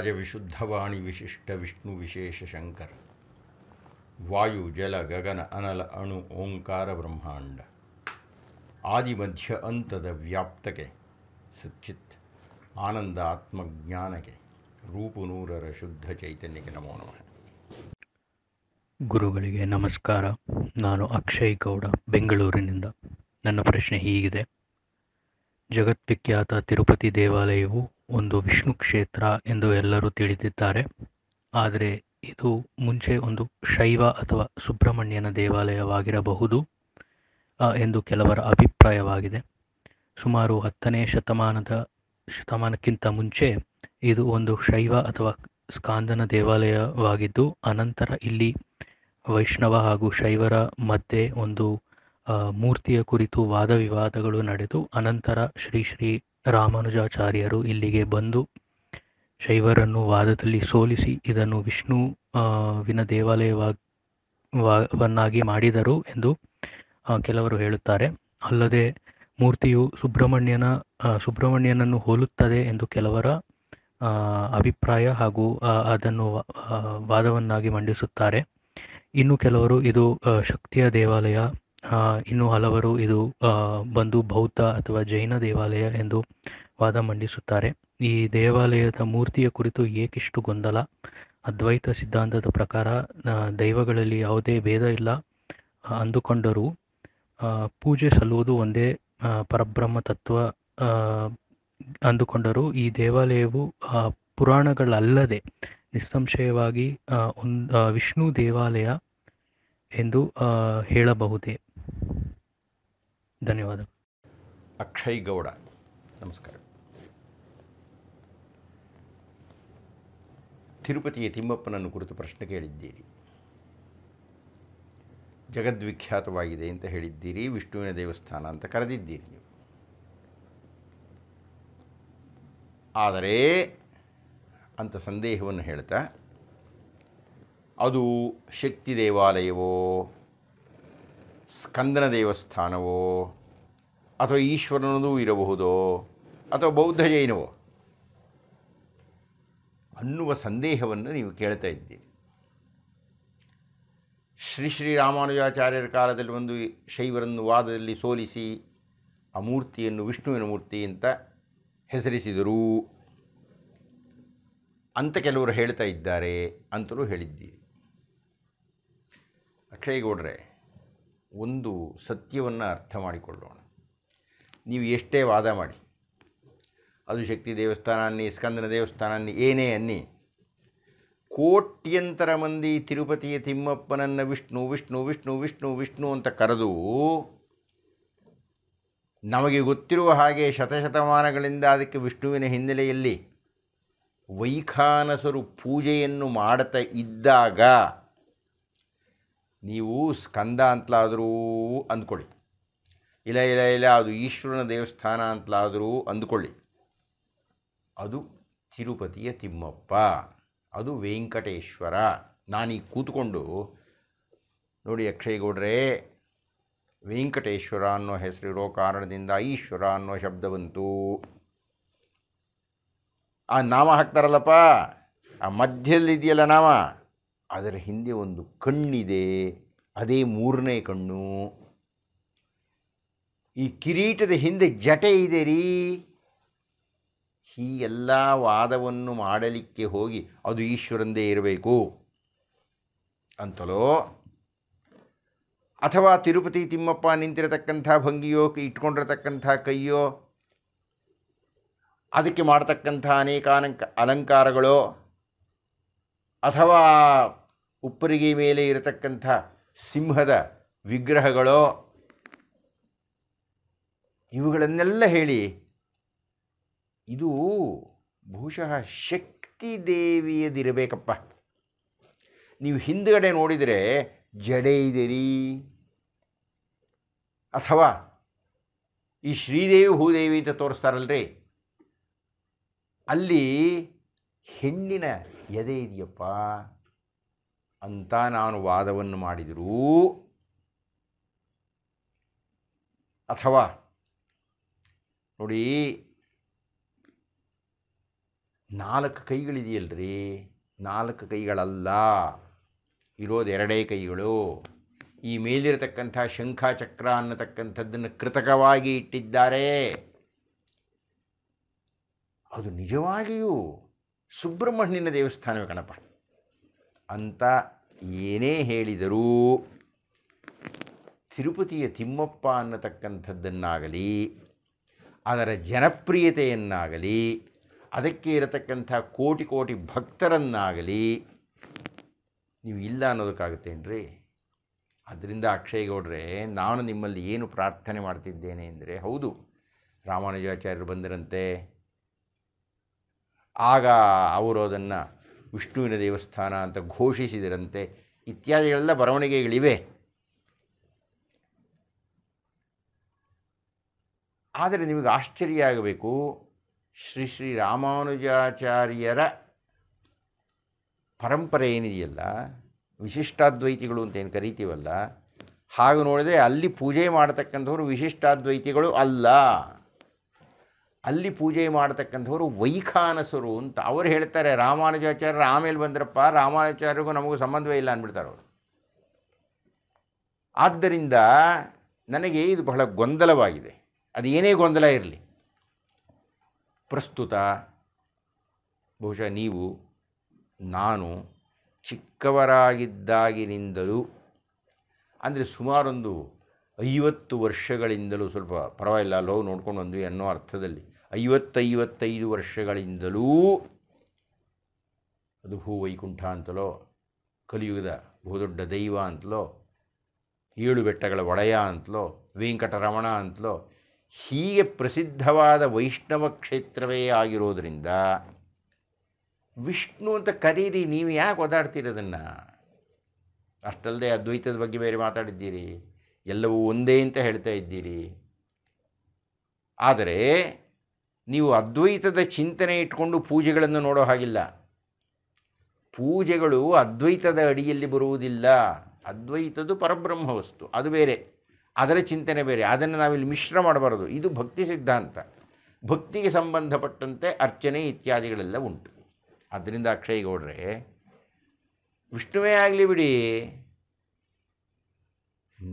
ರಾಜ ವಿಶುದ್ಧವಾಣಿ ವಿಶಿಷ್ಟ ವಿಷ್ಣು ವಿಶೇಷ ಶಂಕರ ವಾಯು ಜಲ ಗಗನ ಅನಲ ಅಣು ಓಂಕಾರ ಬ್ರಹ್ಮಾಂಡ ಆದಿ ಮಧ್ಯ ಅಂತದ ವ್ಯಾಪ್ತಕ್ಕೆ ಸಚ್ಚಿತ್ ಆನಂದ ಆತ್ಮಜ್ಞಾನಕ್ಕೆ ರೂಪುನೂರರ ಶುದ್ಧ ಚೈತನ್ಯಕ್ಕೆ ನಮೋ ನಮಃ ಗುರುಗಳಿಗೆ ನಮಸ್ಕಾರ ನಾನು ಅಕ್ಷಯ್ ಗೌಡ ಬೆಂಗಳೂರಿನಿಂದ ನನ್ನ ಪ್ರಶ್ನೆ ಹೀಗಿದೆ ಜಗತ್ವಿಖ್ಯಾತ ತಿರುಪತಿ ದೇವಾಲಯವು ಒಂದು ವಿಷ್ಣು ಕ್ಷೇತ್ರ ಎಂದು ಎಲ್ಲರೂ ತಿಳಿದಿದ್ದಾರೆ ಆದರೆ ಇದು ಮುಂಚೆ ಒಂದು ಶೈವ ಅಥವಾ ಸುಬ್ರಹ್ಮಣ್ಯನ ದೇವಾಲಯವಾಗಿರಬಹುದು ಎಂದು ಕೆಲವರ ಅಭಿಪ್ರಾಯವಾಗಿದೆ ಸುಮಾರು ಹತ್ತನೇ ಶತಮಾನದ ಶತಮಾನಕ್ಕಿಂತ ಮುಂಚೆ ಇದು ಒಂದು ಶೈವ ಅಥವಾ ಸ್ಕಾಂದನ ದೇವಾಲಯವಾಗಿದ್ದು ಅನಂತರ ಇಲ್ಲಿ ವೈಷ್ಣವ ಹಾಗೂ ಶೈವರ ಮಧ್ಯೆ ಒಂದು ಮೂರ್ತಿಯ ಕುರಿತು ವಾದ ವಿವಾದಗಳು ನಡೆದು ಅನಂತರ ಶ್ರೀ ಶ್ರೀ ರಾಮಾನುಜಾಚಾರ್ಯರು ಇಲ್ಲಿಗೆ ಬಂದು ಶೈವರನ್ನು ವಾದದಲ್ಲಿ ಸೋಲಿಸಿ ಇದನ್ನು ವಿನ ದೇವಾಲಯವನ್ನಾಗಿ ಮಾಡಿದರು ಎಂದು ಕೆಲವರು ಹೇಳುತ್ತಾರೆ ಅಲ್ಲದೆ ಮೂರ್ತಿಯು ಸುಬ್ರಹ್ಮಣ್ಯನ ಸುಬ್ರಹ್ಮಣ್ಯನನ್ನು ಹೋಲುತ್ತದೆ ಎಂದು ಕೆಲವರ ಅಭಿಪ್ರಾಯ ಹಾಗೂ ಅದನ್ನು ವಾದವನ್ನಾಗಿ ಮಂಡಿಸುತ್ತಾರೆ ಇನ್ನು ಕೆಲವರು ಇದು ಶಕ್ತಿಯ ದೇವಾಲಯ ಇನ್ನು ಹಲವರು ಇದು ಬಂದು ಬೌದ್ಧ ಅಥವಾ ಜೈನ ದೇವಾಲಯ ಎಂದು ವಾದ ಮಂಡಿಸುತ್ತಾರೆ ಈ ದೇವಾಲಯದ ಮೂರ್ತಿಯ ಕುರಿತು ಏಕಿಷ್ಟು ಗೊಂದಲ ಅದ್ವೈತ ಸಿದ್ಧಾಂತದ ಪ್ರಕಾರ ದೈವಗಳಲ್ಲಿ ಯಾವುದೇ ಭೇದ ಇಲ್ಲ ಅಂದುಕೊಂಡರೂ ಪೂಜೆ ಸಲ್ಲುವುದು ಒಂದೇ ಪರಬ್ರಹ್ಮ ತತ್ವ ಅಂದುಕೊಂಡರೂ ಈ ದೇವಾಲಯವು ಪುರಾಣಗಳಲ್ಲದೆ ನಿಸ್ಸಂಶಯವಾಗಿ ಒಂದು ವಿಷ್ಣು ದೇವಾಲಯ ಎಂದು ಹೇಳಬಹುದೇ ಧನ್ಯವಾದ ಅಕ್ಷಯ್ ಗೌಡ ನಮಸ್ಕಾರ ತಿರುಪತಿಯ ತಿಮ್ಮಪ್ಪನನ್ನು ಕುರಿತು ಪ್ರಶ್ನೆ ಕೇಳಿದ್ದೀರಿ ಜಗದ್ವಿಖ್ಯಾತವಾಗಿದೆ ಅಂತ ಹೇಳಿದ್ದೀರಿ ವಿಷ್ಣುವಿನ ದೇವಸ್ಥಾನ ಅಂತ ಕರೆದಿದ್ದೀರಿ ನೀವು ಆದರೆ ಅಂತ ಸಂದೇಹವನ್ನು ಹೇಳ್ತಾ ಅದು ಶಕ್ತಿ ದೇವಾಲಯವೋ ಸ್ಕಂದನ ದೇವಸ್ಥಾನವೋ ಅಥವಾ ಈಶ್ವರನದೂ ಇರಬಹುದೋ ಅಥವಾ ಬೌದ್ಧ ಜೈನವೋ ಅನ್ನುವ ಸಂದೇಹವನ್ನು ನೀವು ಕೇಳ್ತಾ ಇದ್ದೀರಿ ಶ್ರೀ ಶ್ರೀ ರಾಮಾನುಜಾಚಾರ್ಯರ ಕಾಲದಲ್ಲಿ ಒಂದು ಶೈವರನ್ನು ವಾದದಲ್ಲಿ ಸೋಲಿಸಿ ಆ ಮೂರ್ತಿಯನ್ನು ವಿಷ್ಣುವಿನ ಮೂರ್ತಿ ಅಂತ ಹೆಸರಿಸಿದರು ಅಂತ ಕೆಲವರು ಹೇಳ್ತಾ ಇದ್ದಾರೆ ಅಂತಲೂ ಹೇಳಿದ್ದೀರಿ ಅಕ್ಷಯ್ ಗೌಡ್ರೆ ಒಂದು ಸತ್ಯವನ್ನು ಅರ್ಥ ಮಾಡಿಕೊಳ್ಳೋಣ ನೀವು ಎಷ್ಟೇ ವಾದ ಮಾಡಿ ಅದು ಶಕ್ತಿ ದೇವಸ್ಥಾನ ಅನ್ನಿ ಸ್ಕಂದನ ದೇವಸ್ಥಾನ ಅನ್ನಿ ಏನೇ ಅನ್ನಿ ಕೋಟ್ಯಂತರ ಮಂದಿ ತಿರುಪತಿಯ ತಿಮ್ಮಪ್ಪನನ್ನು ವಿಷ್ಣು ವಿಷ್ಣು ವಿಷ್ಣು ವಿಷ್ಣು ವಿಷ್ಣು ಅಂತ ಕರೆದು ನಮಗೆ ಗೊತ್ತಿರುವ ಹಾಗೆ ಶತಶತಮಾನಗಳಿಂದ ಅದಕ್ಕೆ ವಿಷ್ಣುವಿನ ಹಿನ್ನೆಲೆಯಲ್ಲಿ ವೈಖಾನಸರು ಪೂಜೆಯನ್ನು ಮಾಡುತ್ತಾ ಇದ್ದಾಗ ನೀವು ಸ್ಕಂದ ಅಂತಲಾದರೂ ಅಂದ್ಕೊಳ್ಳಿ ಇಲ್ಲ ಇಲ್ಲ ಇಲ್ಲ ಅದು ಈಶ್ವರನ ದೇವಸ್ಥಾನ ಅಂತಲಾದರೂ ಅಂದ್ಕೊಳ್ಳಿ ಅದು ತಿರುಪತಿಯ ತಿಮ್ಮಪ್ಪ ಅದು ವೆಂಕಟೇಶ್ವರ ನಾನೀಗ ಕೂತ್ಕೊಂಡು ನೋಡಿ ಗೌಡ್ರೆ ವೆಂಕಟೇಶ್ವರ ಅನ್ನೋ ಹೆಸರಿರೋ ಕಾರಣದಿಂದ ಈಶ್ವರ ಅನ್ನೋ ಶಬ್ದ ಬಂತು ಆ ನಾಮ ಹಾಕ್ತಾರಲ್ಲಪ್ಪ ಆ ಮಧ್ಯದಲ್ಲಿದೆಯಲ್ಲ ನಾಮ ಅದರ ಹಿಂದೆ ಒಂದು ಕಣ್ಣಿದೆ ಅದೇ ಮೂರನೇ ಕಣ್ಣು ಈ ಕಿರೀಟದ ಹಿಂದೆ ಜಟೆ ಇದೆ ರೀ ಈ ಎಲ್ಲ ವಾದವನ್ನು ಮಾಡಲಿಕ್ಕೆ ಹೋಗಿ ಅದು ಈಶ್ವರಂದೇ ಇರಬೇಕು ಅಂತಲೋ ಅಥವಾ ತಿರುಪತಿ ತಿಮ್ಮಪ್ಪ ನಿಂತಿರತಕ್ಕಂಥ ಭಂಗಿಯೋ ಇಟ್ಕೊಂಡಿರತಕ್ಕಂಥ ಕೈಯೋ ಅದಕ್ಕೆ ಮಾಡತಕ್ಕಂಥ ಅನೇಕ ಅಲಂಕಾರಗಳು ಅಥವಾ ಉಪ್ಪರಿಗೆ ಮೇಲೆ ಇರತಕ್ಕಂಥ ಸಿಂಹದ ವಿಗ್ರಹಗಳೋ ಇವುಗಳನ್ನೆಲ್ಲ ಹೇಳಿ ಇದು ಬಹುಶಃ ಶಕ್ತಿ ದೇವಿಯದಿರಬೇಕಪ್ಪ ನೀವು ಹಿಂದುಗಡೆ ನೋಡಿದರೆ ಜಡೆ ಇದೆರಿ ಅಥವಾ ಈ ಶ್ರೀದೇವಿ ಹೂದೇವಿ ಅಂತ ತೋರಿಸ್ತಾರಲ್ರಿ ಅಲ್ಲಿ ಹೆಣ್ಣಿನ ಎದೆ ಇದೆಯಪ್ಪ ಅಂತ ನಾನು ವಾದವನ್ನು ಮಾಡಿದರೂ ಅಥವಾ ನೋಡಿ ನಾಲ್ಕು ಕೈಗಳಿದೆಯಲ್ರಿ ನಾಲ್ಕು ಕೈಗಳಲ್ಲ ಇರೋದು ಎರಡೇ ಕೈಗಳು ಈ ಮೇಲಿರತಕ್ಕಂಥ ಶಂಖಚಕ್ರ ಅನ್ನತಕ್ಕಂಥದ್ದನ್ನು ಕೃತಕವಾಗಿ ಇಟ್ಟಿದ್ದಾರೆ ಅದು ನಿಜವಾಗಿಯೂ ಸುಬ್ರಹ್ಮಣ್ಯನ ದೇವಸ್ಥಾನವೇ ಗಣಪ ಅಂತ ಏನೇ ಹೇಳಿದರೂ ತಿರುಪತಿಯ ತಿಮ್ಮಪ್ಪ ಅನ್ನತಕ್ಕಂಥದ್ದನ್ನಾಗಲಿ ಅದರ ಜನಪ್ರಿಯತೆಯನ್ನಾಗಲಿ ಅದಕ್ಕೆ ಇರತಕ್ಕಂಥ ಕೋಟಿ ಕೋಟಿ ಭಕ್ತರನ್ನಾಗಲಿ ನೀವು ಇಲ್ಲ ಅನ್ನೋದಕ್ಕಾಗುತ್ತೇನ್ರಿ ಅದರಿಂದ ಅಕ್ಷಯಗೌಡ್ರೆ ನಾನು ನಿಮ್ಮಲ್ಲಿ ಏನು ಪ್ರಾರ್ಥನೆ ಮಾಡ್ತಿದ್ದೇನೆ ಅಂದರೆ ಹೌದು ರಾಮಾನುಜಾಚಾರ್ಯರು ಬಂದರಂತೆ ಆಗ ಅವರು ಅದನ್ನು ವಿಷ್ಣುವಿನ ದೇವಸ್ಥಾನ ಅಂತ ಘೋಷಿಸಿದರಂತೆ ಇತ್ಯಾದಿಗಳೆಲ್ಲ ಬರವಣಿಗೆಗಳಿವೆ ಆದರೆ ನಿಮಗೆ ಆಶ್ಚರ್ಯ ಆಗಬೇಕು ಶ್ರೀ ಶ್ರೀ ರಾಮಾನುಜಾಚಾರ್ಯರ ಪರಂಪರೆ ಏನಿದೆಯಲ್ಲ ವಿಶಿಷ್ಟಾದ್ವೈತಿಗಳು ಅಂತ ಏನು ಕರಿತೀವಲ್ಲ ಹಾಗೆ ನೋಡಿದರೆ ಅಲ್ಲಿ ಪೂಜೆ ಮಾಡತಕ್ಕಂಥವ್ರು ವಿಶಿಷ್ಟಾದ್ವೈತಿಗಳು ಅಲ್ಲ ಅಲ್ಲಿ ಪೂಜೆ ಮಾಡ್ತಕ್ಕಂಥವ್ರು ವೈಖಾನಸರು ಅಂತ ಅವರು ಹೇಳ್ತಾರೆ ರಾಮಾನುಜಾಚಾರ್ಯರು ಆಮೇಲೆ ಬಂದ್ರಪ್ಪ ರಾಮಾನುಜಾಚಾರ್ಯರಿಗೂ ನಮಗೂ ಸಂಬಂಧವೇ ಇಲ್ಲ ಅಂದ್ಬಿಡ್ತಾರೆ ಅವರು ಆದ್ದರಿಂದ ನನಗೆ ಇದು ಬಹಳ ಗೊಂದಲವಾಗಿದೆ ಅದು ಏನೇ ಗೊಂದಲ ಇರಲಿ ಪ್ರಸ್ತುತ ಬಹುಶಃ ನೀವು ನಾನು ಚಿಕ್ಕವರಾಗಿದ್ದಾಗಿನಿಂದಲೂ ಅಂದರೆ ಸುಮಾರೊಂದು ಐವತ್ತು ವರ್ಷಗಳಿಂದಲೂ ಸ್ವಲ್ಪ ಪರವಾಗಿಲ್ಲ ಲೋವ್ ನೋಡ್ಕೊಂಡು ಬಂದ್ವಿ ಅನ್ನೋ ಅರ್ಥದಲ್ಲಿ ಐವತ್ತೈವತ್ತೈದು ವರ್ಷಗಳಿಂದಲೂ ಅದು ಹೂ ವೈಕುಂಠ ಅಂತಲೋ ಕಲಿಯುಗದ ಬಹುದೊಡ್ಡ ದೈವ ಅಂತಲೋ ಏಳು ಬೆಟ್ಟಗಳ ಒಡೆಯ ಅಂತಲೋ ವೆಂಕಟರಮಣ ಅಂತಲೋ ಹೀಗೆ ಪ್ರಸಿದ್ಧವಾದ ವೈಷ್ಣವ ಕ್ಷೇತ್ರವೇ ಆಗಿರೋದರಿಂದ ವಿಷ್ಣು ಅಂತ ಕರೀರಿ ನೀವು ಯಾಕೆ ಓದಾಡ್ತೀರಿ ಅದನ್ನು ಅಷ್ಟಲ್ಲದೆ ಅದ್ವೈತದ ಬಗ್ಗೆ ಬೇರೆ ಮಾತಾಡಿದ್ದೀರಿ ಎಲ್ಲವೂ ಒಂದೇ ಅಂತ ಹೇಳ್ತಾ ಇದ್ದೀರಿ ಆದರೆ ನೀವು ಅದ್ವೈತದ ಚಿಂತನೆ ಇಟ್ಕೊಂಡು ಪೂಜೆಗಳನ್ನು ನೋಡೋ ಹಾಗಿಲ್ಲ ಪೂಜೆಗಳು ಅದ್ವೈತದ ಅಡಿಯಲ್ಲಿ ಬರುವುದಿಲ್ಲ ಅದ್ವೈತದ್ದು ಪರಬ್ರಹ್ಮ ವಸ್ತು ಅದು ಬೇರೆ ಅದರ ಚಿಂತನೆ ಬೇರೆ ಅದನ್ನು ನಾವಿಲ್ಲಿ ಮಿಶ್ರ ಮಾಡಬಾರದು ಇದು ಭಕ್ತಿ ಸಿದ್ಧಾಂತ ಭಕ್ತಿಗೆ ಸಂಬಂಧಪಟ್ಟಂತೆ ಅರ್ಚನೆ ಇತ್ಯಾದಿಗಳೆಲ್ಲ ಉಂಟು ಅದರಿಂದ ಅಕ್ಷಯ್ ವಿಷ್ಣುವೇ ಆಗಲಿ ಬಿಡಿ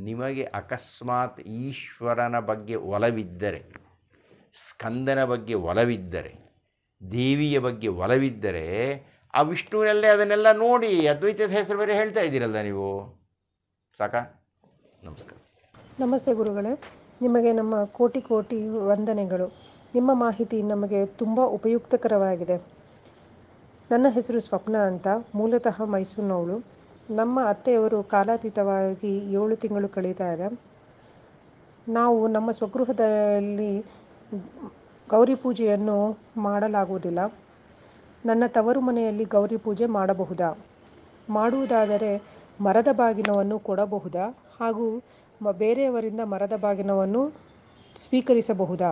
ನಿಮಗೆ ಅಕಸ್ಮಾತ್ ಈಶ್ವರನ ಬಗ್ಗೆ ಒಲವಿದ್ದರೆ ಸ್ಕಂದನ ಬಗ್ಗೆ ಒಲವಿದ್ದರೆ ದೇವಿಯ ಬಗ್ಗೆ ಒಲವಿದ್ದರೆ ಆ ವಿಷ್ಣುವಿನಲ್ಲೇ ಅದನ್ನೆಲ್ಲ ನೋಡಿ ಅದ್ವೈತದ ಹೆಸರು ಬೇರೆ ಹೇಳ್ತಾ ಇದ್ದೀರಲ್ಲ ನೀವು ಸಾಕ ನಮಸ್ಕಾರ ನಮಸ್ತೆ ಗುರುಗಳೇ ನಿಮಗೆ ನಮ್ಮ ಕೋಟಿ ಕೋಟಿ ವಂದನೆಗಳು ನಿಮ್ಮ ಮಾಹಿತಿ ನಮಗೆ ತುಂಬ ಉಪಯುಕ್ತಕರವಾಗಿದೆ ನನ್ನ ಹೆಸರು ಸ್ವಪ್ನ ಅಂತ ಮೂಲತಃ ಮೈಸೂರಿನವಳು ನಮ್ಮ ಅತ್ತೆಯವರು ಕಾಲಾತೀತವಾಗಿ ಏಳು ತಿಂಗಳು ಕಳೆದಾಗ ನಾವು ನಮ್ಮ ಸ್ವಗೃಹದಲ್ಲಿ ಗೌರಿ ಪೂಜೆಯನ್ನು ಮಾಡಲಾಗುವುದಿಲ್ಲ ನನ್ನ ತವರು ಮನೆಯಲ್ಲಿ ಗೌರಿ ಪೂಜೆ ಮಾಡಬಹುದಾ ಮಾಡುವುದಾದರೆ ಮರದ ಬಾಗಿನವನ್ನು ಕೊಡಬಹುದಾ ಹಾಗೂ ಬೇರೆಯವರಿಂದ ಮರದ ಬಾಗಿನವನ್ನು ಸ್ವೀಕರಿಸಬಹುದಾ